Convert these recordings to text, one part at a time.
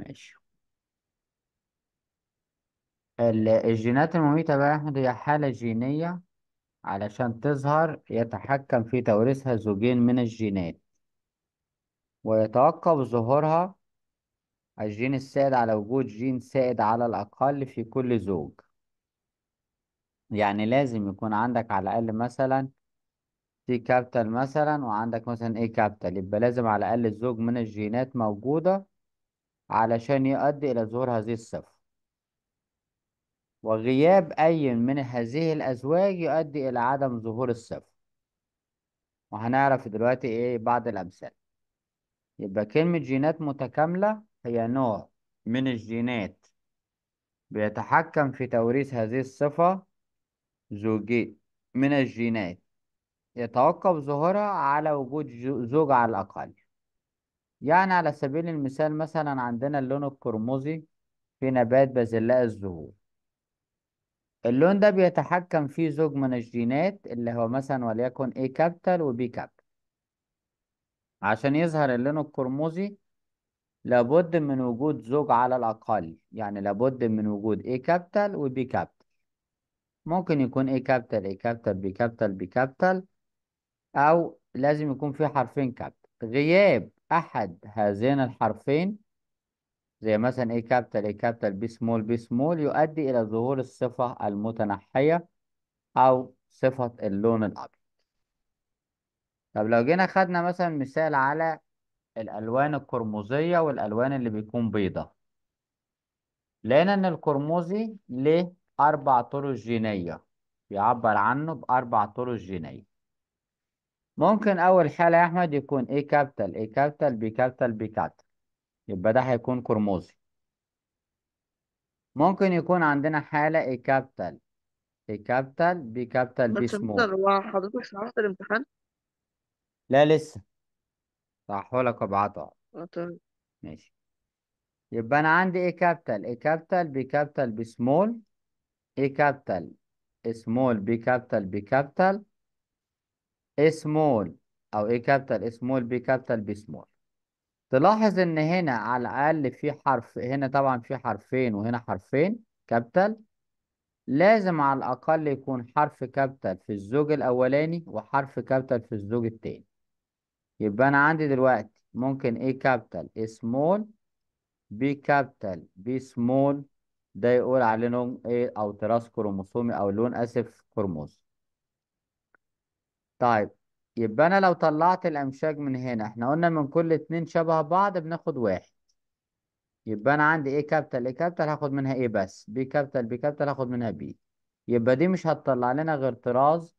ماشي الجينات المميتة بقى هي حالة جينية علشان تظهر يتحكم في توريثها زوجين من الجينات ويتوقف ظهورها الجين السائد على وجود جين سائد على الأقل في كل زوج يعني لازم يكون عندك على الأقل مثلا سي كابيتال مثلا وعندك مثلا ايه كابيتال يبقى لازم على الأقل زوج من الجينات موجودة علشان يؤدي إلى ظهور هذه الصفة وغياب أي من هذه الأزواج يؤدي إلى عدم ظهور الصفة وهنعرف دلوقتي إيه بعض الأمثال يبقى كلمة جينات متكاملة هي نوع من الجينات بيتحكم في توريث هذه الصفة زوجي من الجينات يتوقف ظهورها على وجود زوج على الأقل يعني على سبيل المثال مثلا عندنا اللون القرمزي في نبات بازلاء الزهور اللون ده بيتحكم فيه زوج من الجينات اللي هو مثلا وليكن A كابتل و B عشان يظهر اللون القرمزي لابد من وجود زوج على الأقل يعني لابد من وجود A كابتل و B ممكن يكون A كابتل A كابتل B كابتل B كابتل أو لازم يكون في حرفين كابتل غياب أحد هذين الحرفين زي مثلا A capital A capital B small B small يؤدي إلى ظهور الصفة المتنحية أو صفة اللون الأبيض طب لو جينا خدنا مثلا مثال على الألوان القرمزية والألوان اللي بيكون بيضة لقينا إن القرمزي ليه أربع طرق جينية بيعبر عنه بأربع طرق جينية ممكن اول حاله يا احمد يكون A كابيتال A كابيتال B كابيتال B كابيتال يبقى ده هيكون قرمزي ممكن يكون عندنا حاله A كابيتال A كابيتال B كابيتال B سمول هو حضرتك شرحت الامتحان؟ لا لسه لك وابعته اه ماشي يبقى انا عندي A كابيتال A كابيتال B كابيتال B سمول A كابيتال سمول B كابيتال B كابيتال سمول او ايه كابيتال سمول بي كابيتال بي سمول تلاحظ ان هنا على الاقل في حرف هنا طبعا في حرفين وهنا حرفين كابيتال لازم على الاقل يكون حرف كابيتال في الزوج الاولاني وحرف كابيتال في الزوج التاني يبقى انا عندي دلوقتي ممكن ايه كابيتال سمول بي كابيتال بي سمول ده يقول عليه لون ايه او تراث كروموسومي او لون اسف كروموسومي طيب يبقى انا لو طلعت الامشاج من هنا احنا قلنا من كل اتنين شبه بعض بناخد واحد يبقى انا عندي ايه كابيتال ايه كابيتال هاخد منها ايه بس بي كابيتال بي كابيتال هاخد منها بي يبقى دي مش هتطلع لنا غير طراز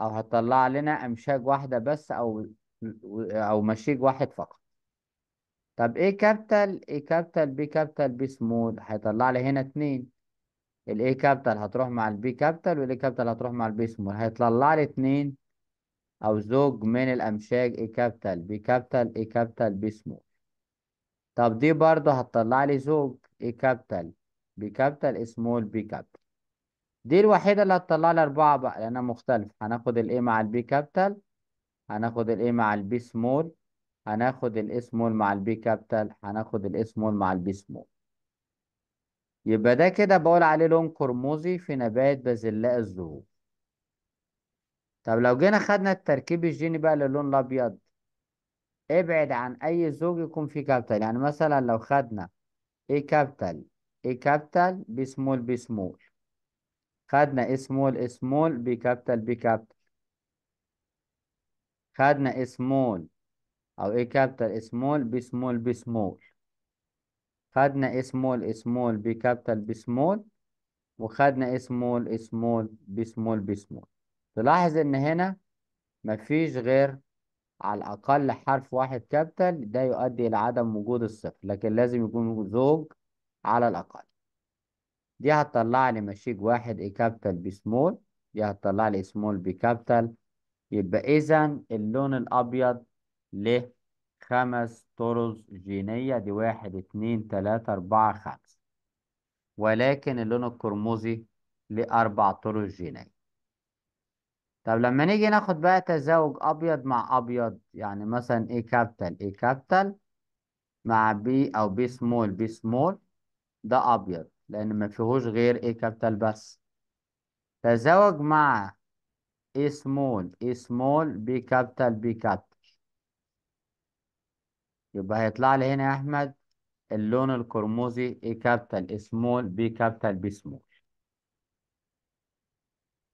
او هتطلع لنا امشاج واحده بس او او مشيج واحد فقط طب ايه كابيتال ايه كابيتال بي كابيتال بي سمول هيطلع لي هنا اتنين الايه كابيتال هتروح مع البي كابيتال والايه كابيتال هتروح مع البي سمول هيطلع لي اتنين أو زوج من الأمشاج اي كابيتال بي كابيتال اي كابيتال بي سمول طب دي برضه هتطلع لي زوج اي كابيتال بي كابيتال سمول بي كابيتال دي الوحيدة اللي هتطلع لي أربعة بقى لأنها مختلفة هناخد الاي مع البي كابيتال هناخد الاي مع البي سمول هناخد ال سمول مع البي كابيتال هناخد ال سمول مع البي سمول يبقى ده كده بقول عليه لون قرمزي في نبات بازلاء الزهور طب لو جينا خدنا التركيب الجيني بقى للون الابيض ابعد عن اي زوج يكون فيه كابيتال يعني مثلا لو خدنا اي كابيتال اي كابيتال بي سمول بي سمول خدنا اي سمول اي سمول بي كابيتال بي كابيتال خدنا اي سمول او اي كابيتال اي سمول بي سمول بي سمول خدنا اي سمول اي سمول بي كابيتال بي سمول وخدنا اي سمول اي سمول بي سمول بي سمول تلاحظ ان هنا مفيش غير على الاقل حرف واحد كابيتال ده يؤدي الى عدم وجود الصفر لكن لازم يكون زوج على الاقل دي هتطلع لي مشيج واحد اي كابيتال بسمول دي هتطلع لي سمول بكابيتال يبقى اذا اللون الابيض له خمس طرز جينية دي واحد اتنين تلاتة اربعة خمسة ولكن اللون القرمزي لأربع طرز جينية طب لما نيجي ناخد بقى تزاوج ابيض مع ابيض يعني مثلا ايه كابيتال ايه كابيتال مع بي او بي سمول بي سمول ده ابيض لان ما فيهوش غير ايه كابيتال بس تزاوج مع ايه سمول ايه سمول بي كابيتال بي كابيتال يبقى هيطلع لي هنا يا احمد اللون القرمزي ايه كابيتال سمول بي كابيتال بي سمول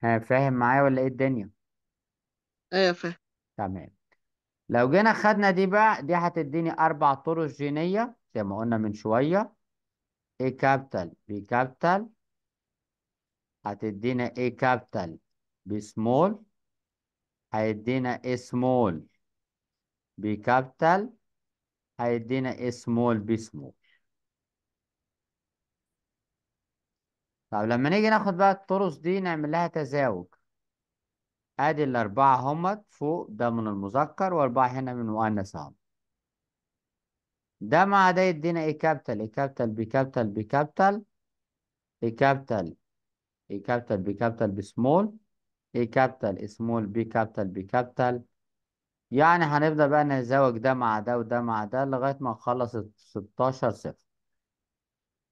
ها فاهم معايا ولا ايه الدنيا ايوه فاهم تمام لو جينا خدنا دي بقى دي هتديني اربع طرق جينية زي ما قلنا من شوية A كابيتال بي كابيتال هتدينا A كابيتال بي سمول هيدينا A small بي كابيتال هيدينا A small بي سمول طب لما نيجي ناخد بقى الطرس دي نعمل لها تزاوج ادي الاربعة همت فوق ده من المذكر واربعة هنا من المؤنث اهو ده مع ده يدينا ايه كابتل ايه كابتل بي كابتل بي كابتل ايه كابتل ايه كابتل بي كابتل بسمول ايه كابتل سمول بي كابتل بي كابتل يعني هنبدأ بقى نزوج ده مع ده وده مع ده لغاية ما نخلص 16 صفر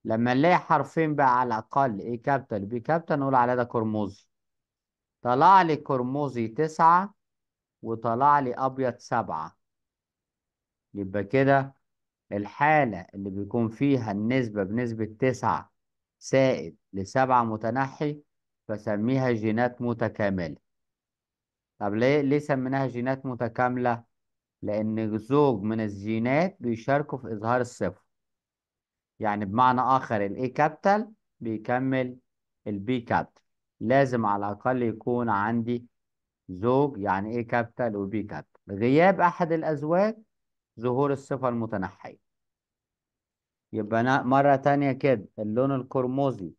لما نلاقي حرفين بقى على الأقل A إيه كابيتال بي كابيتال نقول على ده قرمزي طلع لي قرمزي تسعة وطلع لي أبيض سبعة يبقى كده الحالة اللي بيكون فيها النسبة بنسبة تسعة سائد لسبعة متنحي بسميها جينات متكاملة طب ليه ليه سميناها جينات متكاملة؟ لأن زوج من الجينات بيشاركوا في إظهار الصفر يعني بمعنى آخر الإي كابيتال بيكمل البي كابيتال لازم على الأقل يكون عندي زوج يعني إيه كابيتال وبي كابيتال غياب أحد الأزواج ظهور الصفة المتنحية يبقى مرة تانية كده اللون القرمزي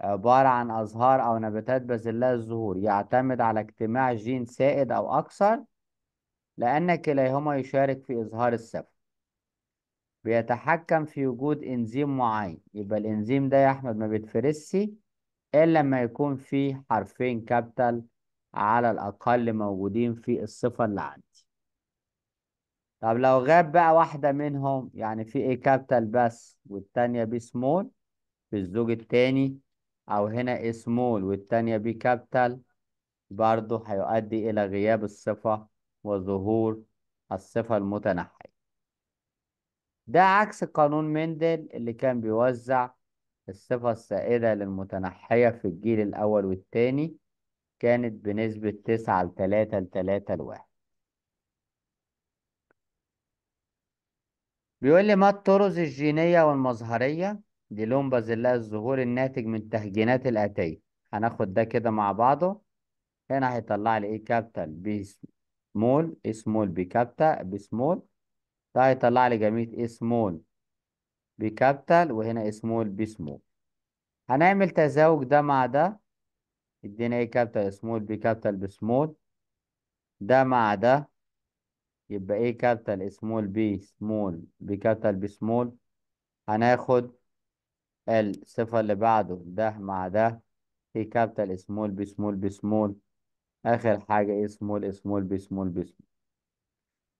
عبارة عن أزهار أو نباتات لها الزهور يعتمد على اجتماع جين سائد أو أكثر لأن كليهما يشارك في إظهار الصفة بيتحكم في وجود إنزيم معين يبقى الإنزيم ده يا أحمد ما بيتفرسش إلا لما يكون فيه حرفين كابيتال على الأقل موجودين في الصفة اللي عندي طب لو غاب بقى واحدة منهم يعني في إيه كابيتال بس والتانية بي سمول في الزوج التاني أو هنا إيه سمول والتانية بي كابيتال برضه هيؤدي إلى غياب الصفة وظهور الصفة المتناحيه ده عكس قانون مندل اللي كان بيوزع الصفة السائدة للمتنحية في الجيل الأول والتاني كانت بنسبة تسعة لتلاتة لتلاتة لواحد بيقول لي ما الطرز الجينية والمظهرية دي لون بازلاء الظهور الناتج من تهجينات الآتية هناخد ده كده مع بعضه هنا هيطلع لي ايه كابتل بي سمول إيه سمول بي سمول ده هيطلع لي جميع سمول بكابتل وهنا سمول بسمول هنعمل تزاوج ده مع ده ادينا ايه كابتل سمول بكابتل بسمول ده مع ده يبقى ايه كابتل سمول بي سمول بكابتل بسمول هناخد الصفة اللي بعده ده مع ده ايه كابتل سمول بسمول بسمول اخر حاجة ايه سمول سمول بسمول بسمول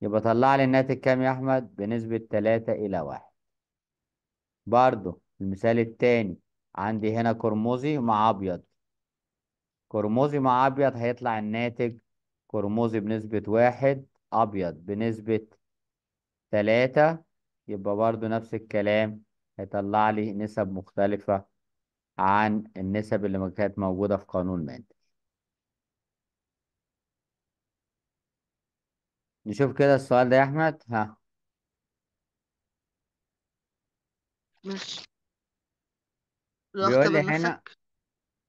يبقى طلع لي الناتج كام يا احمد بنسبه 3 الى 1 برضو المثال الثاني عندي هنا قرمزي مع ابيض قرمزي مع ابيض هيطلع الناتج قرمزي بنسبه 1 ابيض بنسبه 3 يبقى برضو نفس الكلام هيطلع لي نسب مختلفه عن النسب اللي كانت موجوده في قانون مندل نشوف كده السؤال ده يا أحمد ها ماشي لو بيقول اختبر لي هنا نفسك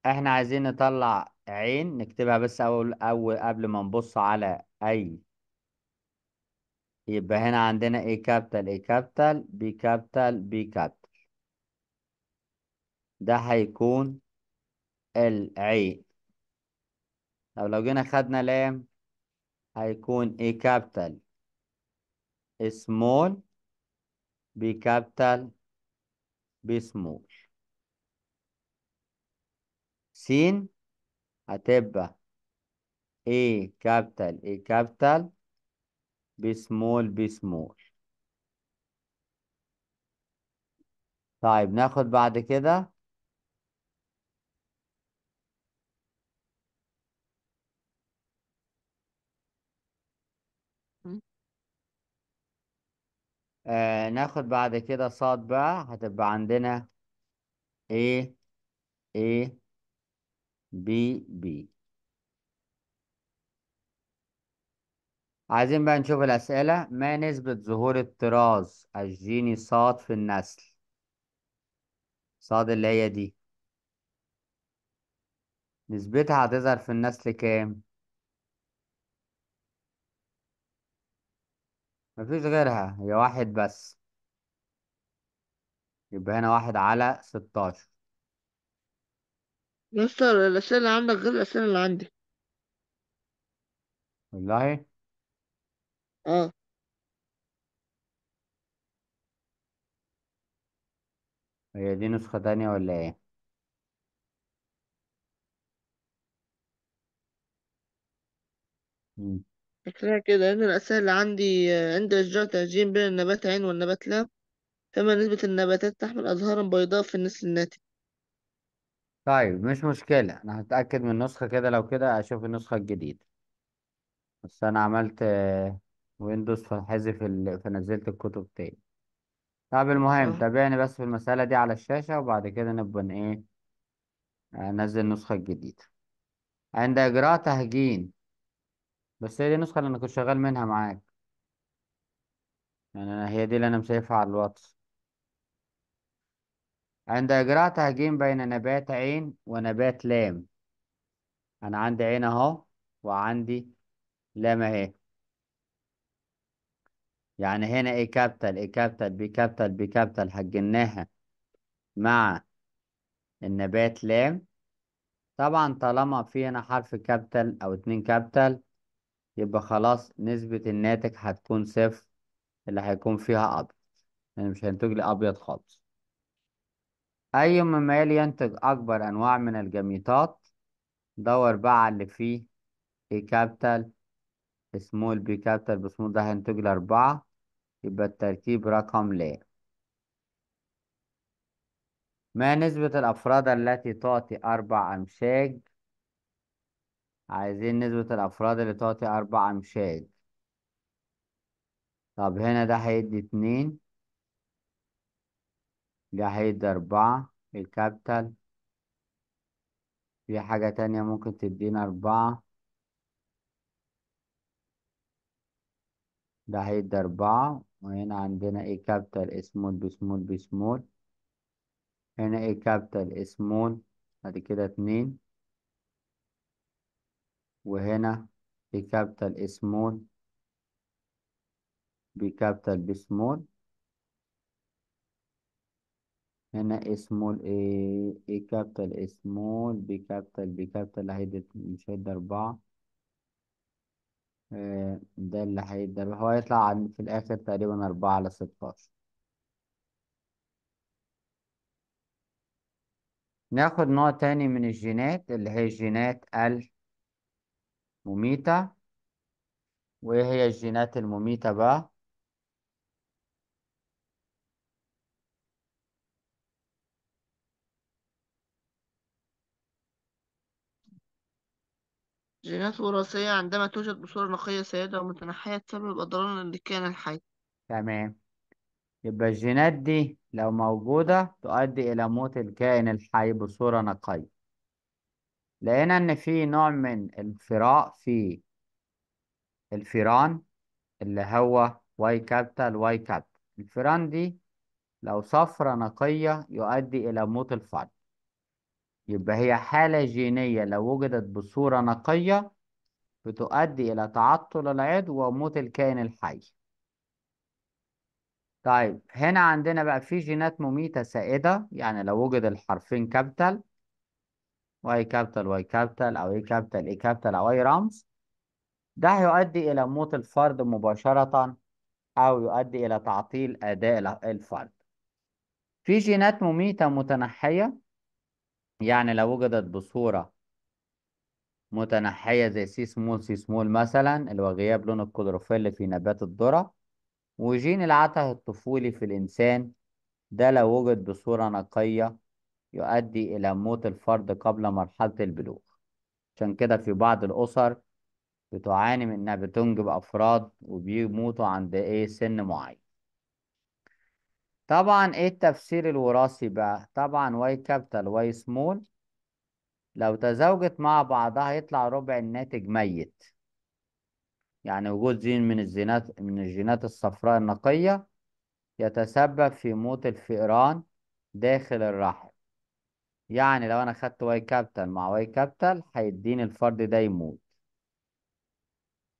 احنا عايزين نطلع عين نكتبها بس أول أول قبل ما نبص على أي يبقى هنا عندنا اي كابيتال اي كابيتال بي كابيتال بي كابيتال ده هيكون العين طب لو جينا خدنا لام هيكون A capital small B capital B small س هتبقى A capital A capital B small B small طيب ناخد بعد كده آه ناخد بعد كده ص بقى هتبقى عندنا A A B B عايزين بقى نشوف الأسئلة ما نسبة ظهور الطراز الجيني ص في النسل ص اللي هي دي نسبتها هتظهر في النسل كام مفيش غيرها هي واحد بس يبقى هنا واحد على ستاشر يا الأسئلة اللي عندك غير الأسئلة اللي عندي والله اه هي دي نسخة تانية ولا ايه مم. فاكرها كده إن الأسئلة اللي عندي عند إشجار تهجين بين النبات عين والنبات لام فما نسبة النباتات تحمل أزهارا بيضاء في النسل الناتج طيب مش مشكلة أنا هتأكد من النسخة كده لو كده أشوف النسخة الجديدة بس أنا عملت ويندوز فحذف ال... فنزلت الكتب تاني طب المهم أه. تابعني بس في المسألة دي على الشاشة وبعد كده نبقى إيه أنزل آه، النسخة الجديدة عند إجراء تهجين بس هي دي النسخة اللي انا كنت شغال منها معاك يعني هي دي اللي انا مسيفها على الواتس عند إجراء تهجين بين نبات عين ونبات لام أنا عندي عين أهو وعندي لام أهي يعني هنا إيه كابتل إيه كابتل بي كابتل بي كابتل حجناها مع النبات لام طبعا طالما في هنا حرف كابتل أو اتنين كابتل يبقى خلاص نسبة الناتج هتكون صفر اللي هيكون فيها أبيض يعني مش هينتج لي أبيض خالص أي ممال ينتج أكبر أنواع من الجميطات دور بقى على اللي فيه A كابيتال سمول B كابيتال بسمول ده هينتج لي أربعة يبقى التركيب رقم لا ما نسبة الأفراد التي تعطي أربع أمشاج عايزين نسبة الأفراد اللي تعطي أربع أمشاج طب هنا ده هيدي اتنين ده هيدي أربعة الكابيتال في حاجة تانية ممكن تدينا أربعة ده هيدي أربعة وهنا عندنا إيه كابيتال سمول بسمول بسمول هنا إيه كابيتال سمول بعد كده اتنين وهنا بكابيتال سمول بكابيتال بسمول هنا سمول ايه ايه كابيتال سمول بكابيتال بكابيتال هيدي مش هيدي اربعة آه ده اللي هيدي هو هيطلع في الاخر تقريبا اربعة على ستاشر ناخد نوع تاني من الجينات اللي هي جينات ال مميتة وإيه هي الجينات المميتة بقى جينات وراثية عندما توجد بصورة نقية سيدة ومتنحية تسبب أضرارا للكائن الحي تمام يبقى الجينات دي لو موجودة تؤدي إلى موت الكائن الحي بصورة نقية لقينا إن في نوع من الفراء في الفيران اللي هو واي كابيتال واي كابيتال الفيران دي لو صفرة نقية يؤدي إلى موت الفرد يبقى هي حالة جينية لو وجدت بصورة نقية بتؤدي إلى تعطل العضو وموت الكائن الحي طيب هنا عندنا بقى في جينات مميتة سائدة يعني لو وجد الحرفين كابيتال واي كابيتال واي كابيتال او اي كابيتال اي كابيتال او اي رمز ده هيؤدي الى موت الفرد مباشرة او يؤدي الى تعطيل اداء الفرد في جينات مميتة متنحية يعني لو وجدت بصورة متنحية زي سي سمول سي سمول مثلا اللي هو غياب لون الكلوروفيل في نبات الذرة وجين العته الطفولي في الإنسان ده لو وجد بصورة نقية يؤدي إلى موت الفرد قبل مرحلة البلوغ عشان كده في بعض الأسر بتعاني من إنها بتنجب أفراد وبيموتوا عند إيه سن معين طبعا إيه التفسير الوراثي بقى طبعا واي كابيتال واي سمول لو تزوجت مع بعضها يطلع ربع الناتج ميت يعني وجود زين من الزينات من الجينات الصفراء النقية يتسبب في موت الفئران داخل الرحم يعني لو انا خدت واي كابيتال مع واي كابيتال هيديني الفرد ده يموت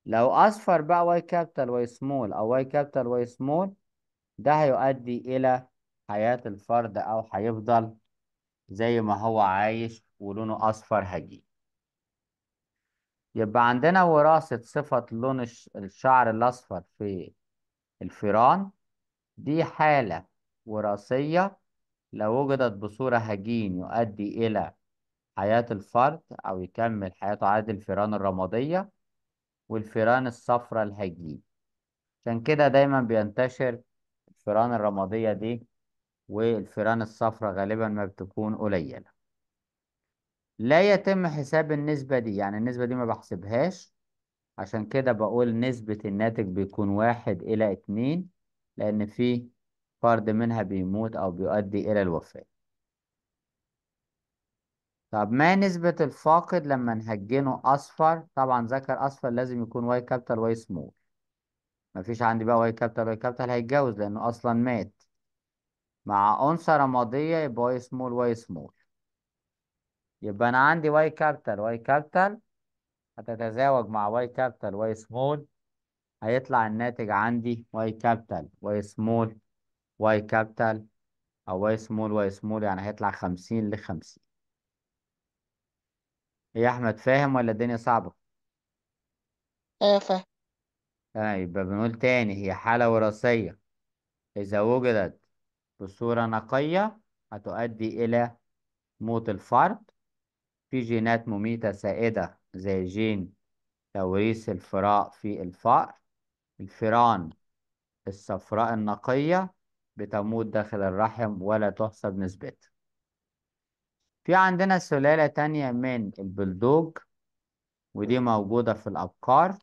لو اصفر بقى واي كابيتال واي سمول او واي كابيتال واي سمول ده هيؤدي الى حياة الفرد او هيفضل زي ما هو عايش ولونه اصفر هجين يبقى عندنا وراثة صفة لون الشعر الاصفر في الفيران دي حالة وراثية لو وجدت بصورة هجين يؤدي إلى حياة الفرد أو يكمل حياته عادي الفئران الرمادية والفئران الصفراء الهجين عشان كده دايما بينتشر الفئران الرمادية دي والفئران الصفراء غالبا ما بتكون قليلة لا يتم حساب النسبة دي يعني النسبة دي ما بحسبهاش عشان كده بقول نسبة الناتج بيكون واحد إلى اتنين لأن في فرد منها بيموت أو بيؤدي إلى الوفاة طب ما نسبة الفاقد لما نهجنه أصفر طبعا ذكر أصفر لازم يكون واي كابيتال واي سمول مفيش عندي بقى واي كابيتال واي كابيتال هيتجوز لأنه أصلا مات مع أنثى رمادية يبقى واي سمول واي سمول يبقى أنا عندي واي كابيتال واي كابيتال هتتزاوج مع واي كابيتال واي سمول هيطلع الناتج عندي واي كابيتال واي سمول واي كابيتال أو واي سمول واي سمول يعني هيطلع خمسين لخمسين إيه يا أحمد فاهم ولا الدنيا صعبة؟ ايه فاهم آه يبقى بنقول تاني هي حالة وراثية إذا وجدت بصورة نقية هتؤدي إلى موت الفرد في جينات مميتة سائدة زي جين توريث الفراء في الفأر الفيران الصفراء النقية بتموت داخل الرحم ولا تحسب نسبتها في عندنا سلالة تانية من البلدوج ودي موجودة في الأبقار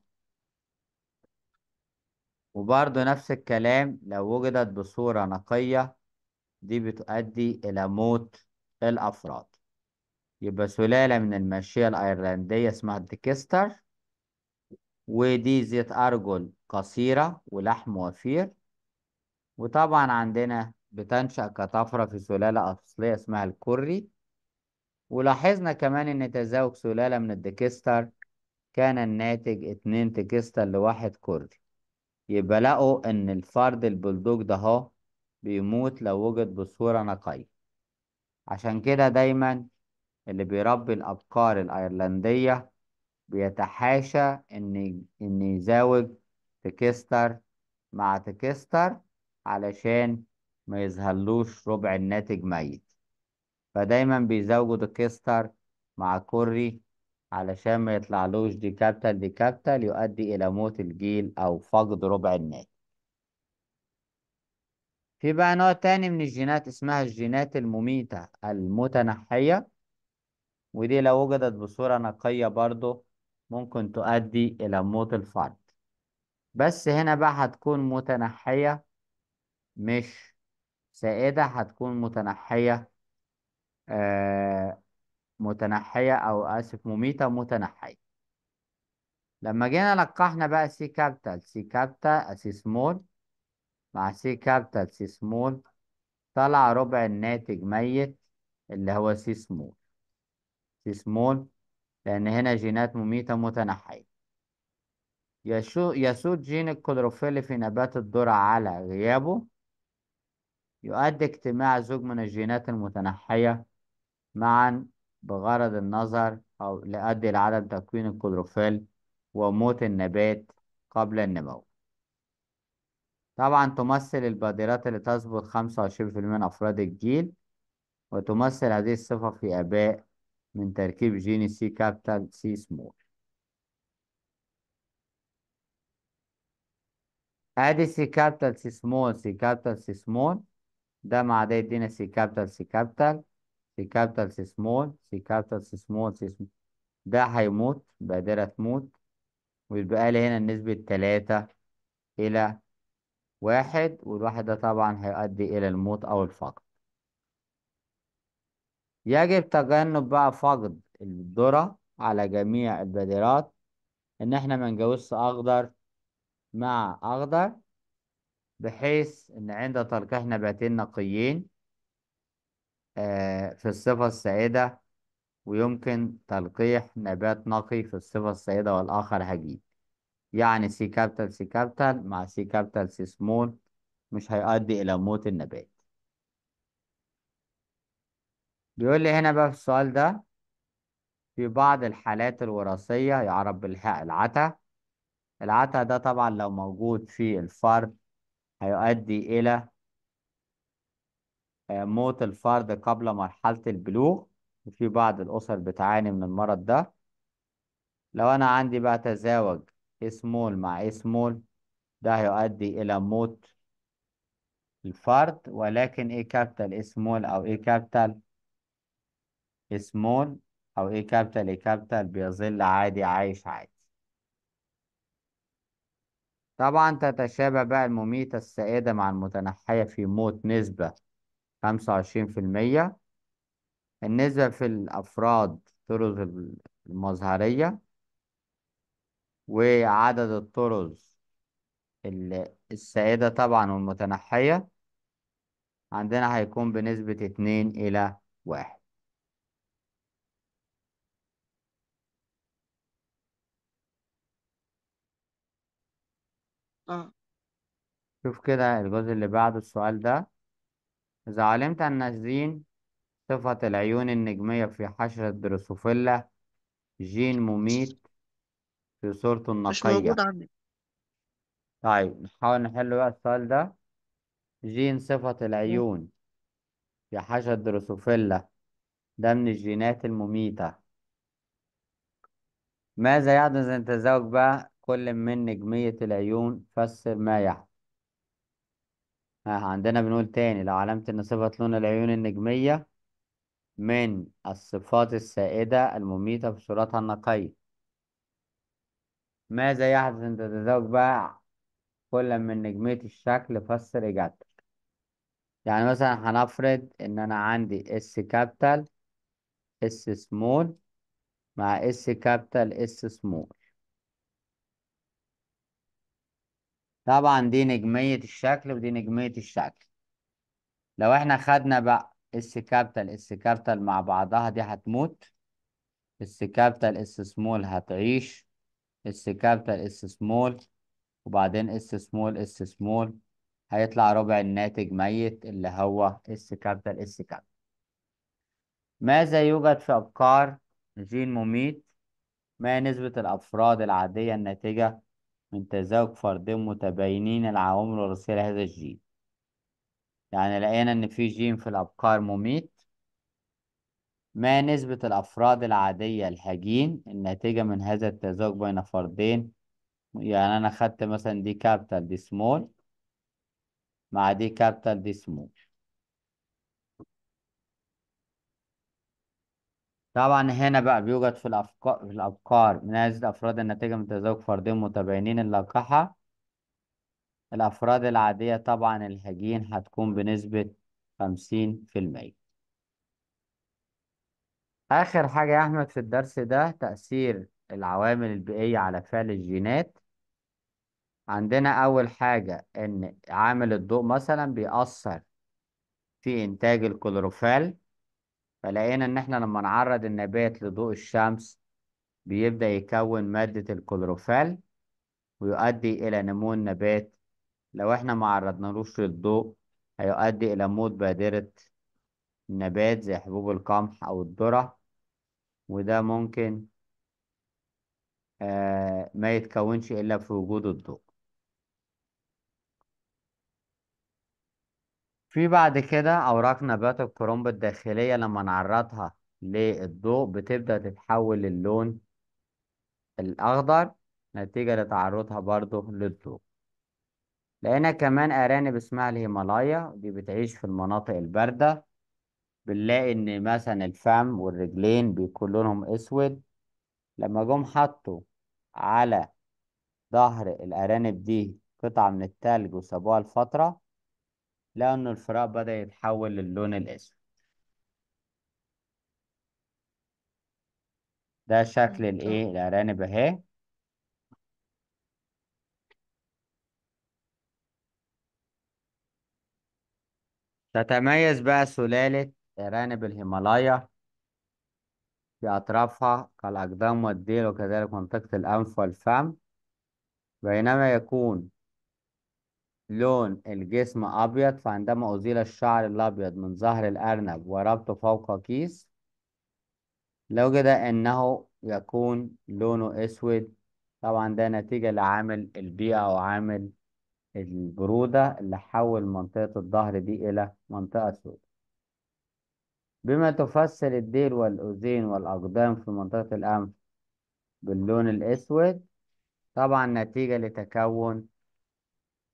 وبرضه نفس الكلام لو وجدت بصورة نقية دي بتؤدي إلى موت الأفراد يبقى سلالة من الماشية الأيرلندية اسمها الديكستر ودي زيت أرجل قصيرة ولحم وفير وطبعا عندنا بتنشأ كطفرة في سلالة أصلية اسمها الكري ولاحظنا كمان إن تزاوج سلالة من الديكستر كان الناتج اتنين تكستر لواحد كري يبقى لقوا إن الفرد البلدوج ده هو بيموت لو وجد بصورة نقية عشان كده دايما اللي بيربي الأبقار الأيرلندية بيتحاشى إن إن يزاوج تكستر مع تكستر علشان ما يظهرلوش ربع الناتج ميت فدايما بيزوجوا الكستر مع كوري علشان ما يطلعلوش دي كابتال دي يؤدي إلى موت الجيل أو فقد ربع الناتج في بقى نوع تاني من الجينات اسمها الجينات المميتة المتنحية ودي لو وجدت بصورة نقية برضو ممكن تؤدي إلى موت الفرد بس هنا بقى هتكون متنحية مش سائدة هتكون متنحية آه متنحية أو آسف مميتة متنحية لما جينا لقحنا بقى سي كابتال سي كابتال سي سمول مع سي كابتال سي سمول طلع ربع الناتج ميت اللي هو سي سمول سي سمول لأن هنا جينات مميتة متنحية يسود جين الكلوروفيل في نبات الذرة على غيابه يؤدي اجتماع زوج من الجينات المتنحية معا بغرض النظر أو ليؤدي لعدم تكوين الكلوروفيل وموت النبات قبل النمو طبعا تمثل البادرات اللي تثبت 25% من أفراد الجيل وتمثل هذه الصفة في آباء من تركيب جيني سي كابتال سي سمول ادي سي كابتال سي سمول سي كابتال سي سمول ده مع ده يدينا سي كابيتال سي كابيتال سي كابيتال سي سمول سي كابيتال سي سمول سي سمول ده هيموت بادرة تموت هتموت ويبقى لي هنا النسبة تلاتة إلى واحد والواحد ده طبعا هيؤدي إلى الموت أو الفقد يجب تجنب بقى فقد الذرة على جميع البادرات إن إحنا منجوزش أخضر مع أخضر بحيث إن عند تلقيح نباتين نقيين آه، في الصفة السائدة ويمكن تلقيح نبات نقي في الصفة السائدة والآخر هجين يعني سي كابتل سي كابتل مع سي كابتل سي سمول مش هيؤدي إلى موت النبات بيقول لي هنا بقى في السؤال ده في بعض الحالات الوراثية يعرف العتا العتا ده طبعا لو موجود في الفرد هيؤدي إلى آه، موت الفرد قبل مرحلة البلوغ وفي بعض الأسر بتعاني من المرض ده لو أنا عندي بقى تزاوج اسمول مع اسمول ده هيؤدي إلى موت الفرد ولكن ايه كابتل اسمول او ايه كابتل اسمول او ايه كابتل ايه كابتل بيظل عادي عايش عادي طبعا تتشابه بقى المميتة السائدة مع المتنحية في موت نسبة خمسة وعشرين في المية النسبة في الأفراد طرز المظهرية وعدد الطرز السائدة طبعا والمتنحية عندنا هيكون بنسبة اتنين إلى واحد اه شوف كده الجزء اللي بعد السؤال ده إذا علمت أن الزين صفة العيون النجمية في حشرة دروسوفيلا جين مميت في صورته مش النقية موجود عندي طيب نحاول نحل بقى السؤال ده جين صفة العيون في حشرة دروسوفيلا ده من الجينات المميتة ماذا يحدث إذا التزاوج بقى كل من نجمية العيون فسر ما يحدث آه عندنا بنقول تاني لو علامة إن صفة لون العيون النجمية من الصفات السائدة المميتة في صورتها النقية ماذا يحدث عند تزاوج بقى كل من نجمية الشكل فسر إجابتك يعني مثلا هنفرض إن أنا عندي اس كابيتال اس سمول مع اس كابيتال اس سمول طبعا دي نجمية الشكل ودي نجمية الشكل لو احنا خدنا بقى اس كابيتال اس كابيتال مع بعضها دي هتموت اس كابيتال اس سمول هتعيش اس كابيتال اس سمول وبعدين اس سمول اس سمول هيطلع ربع الناتج ميت اللي هو اس كابيتال اس كابيتال ماذا يوجد في أبقار جين مميت ما نسبة الأفراد العادية الناتجة من تزاوج فردين متباينين العوامل الوراثية لهذا الجين يعني لقينا إن في جين في الأبقار مميت ما نسبة الأفراد العادية الهجين الناتجة من هذا التزاوج بين فردين يعني أنا خدت مثلا دي كابيتال دي سمول مع دي كابيتال دي سمول طبعا هنا بقى بيوجد في الأفكار في الأبقار من هذه الأفراد الناتجة من تزاوج فردين متباينين اللقاحة الأفراد العادية طبعا الهجين هتكون بنسبة خمسين في المية آخر حاجة يا أحمد في الدرس ده تأثير العوامل البيئية على فعل الجينات عندنا أول حاجة إن عامل الضوء مثلا بيأثر في إنتاج الكلوروفيل فلقينا إن إحنا لما نعرض النبات لضوء الشمس بيبدأ يكون مادة الكلوروفيل ويؤدي إلى نمو النبات لو إحنا ما عرضناهوش للضوء هيؤدي إلى موت بادرة النبات زي حبوب القمح أو الذرة وده ممكن آه، ما يتكونش إلا في وجود الضوء في بعد كده أوراق نبات الكرنب الداخلية لما نعرضها للضوء بتبدأ تتحول للون الأخضر نتيجة لتعرضها برضه للضوء لقينا كمان أرانب اسمها الهيمالايا دي بتعيش في المناطق الباردة بنلاقي إن مثلا الفم والرجلين بيكون لونهم أسود لما جم حطوا على ظهر الأرانب دي قطعة من التلج وسابوها لفترة لأن إن بدأ يتحول للون الأسود ده شكل الإيه طيب. الأرانب أهي تتميز بقى سلالة أرانب الهيمالايا في أطرافها كالأقدام والديل وكذلك منطقة الأنف والفم بينما يكون لون الجسم أبيض فعندما أزيل الشعر الأبيض من ظهر الأرنب وربطه فوق كيس لوجد أنه يكون لونه أسود طبعا ده نتيجة لعامل البيئة أو عامل البرودة اللي حول منطقة الظهر دي إلى منطقة سود بما تفسر الديل والأذين والأقدام في منطقة الأنف باللون الأسود طبعا نتيجة لتكون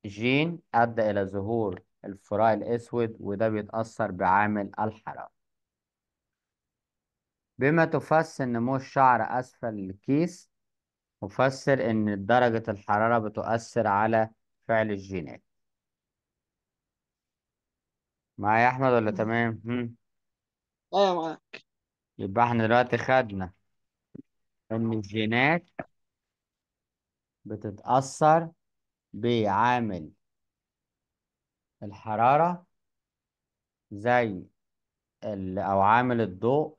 جين أدى إلى ظهور الفراء الأسود وده بيتأثر بعامل الحرارة بما تفسر نمو الشعر أسفل الكيس مفسر إن درجة الحرارة بتؤثر على فعل الجينات معايا يا أحمد ولا تمام؟ هم. ايوه معاك يبقى احنا دلوقتي خدنا إن الجينات بتتأثر بعامل الحرارة زي أو عامل الضوء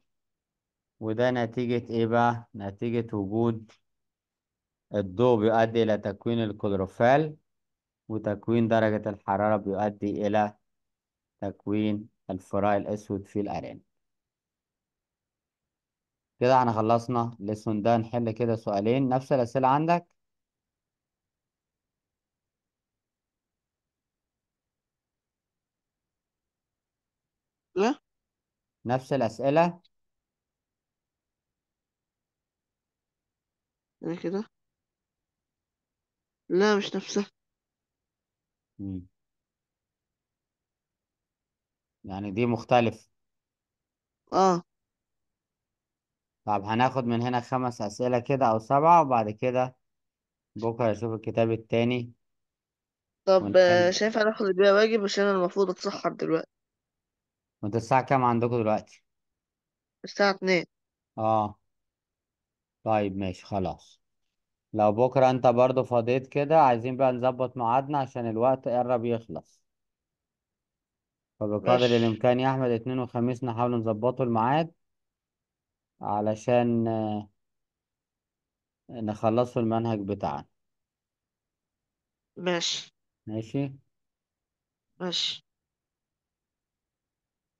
وده نتيجة إيه بقى؟ نتيجة وجود الضوء بيؤدي إلى تكوين الكلوروفيل وتكوين درجة الحرارة بيؤدي إلى تكوين الفراء الأسود في الأرانب كده احنا خلصنا الليسون ده نحل كده سؤالين نفس الأسئلة عندك نفس الأسئلة أنا إيه كده لا مش نفسها مم. يعني دي مختلف اه طب هناخد من هنا خمس أسئلة كده أو سبعة وبعد كده بكرة أشوف الكتاب التاني طب ونكمل شايف هناخد بيها واجب عشان انا المفروض اتسحر دلوقتي وانت الساعة كام عندكم دلوقتي؟ الساعة اتنين اه طيب ماشي خلاص لو بكرة انت برضو فضيت كده عايزين بقى نظبط ميعادنا عشان الوقت قرب يخلص فبقدر ماشي الإمكان يا أحمد اتنين وخميس نحاول نظبطه الميعاد علشان آه، نخلصه المنهج بتاعنا ماشي ماشي ماشي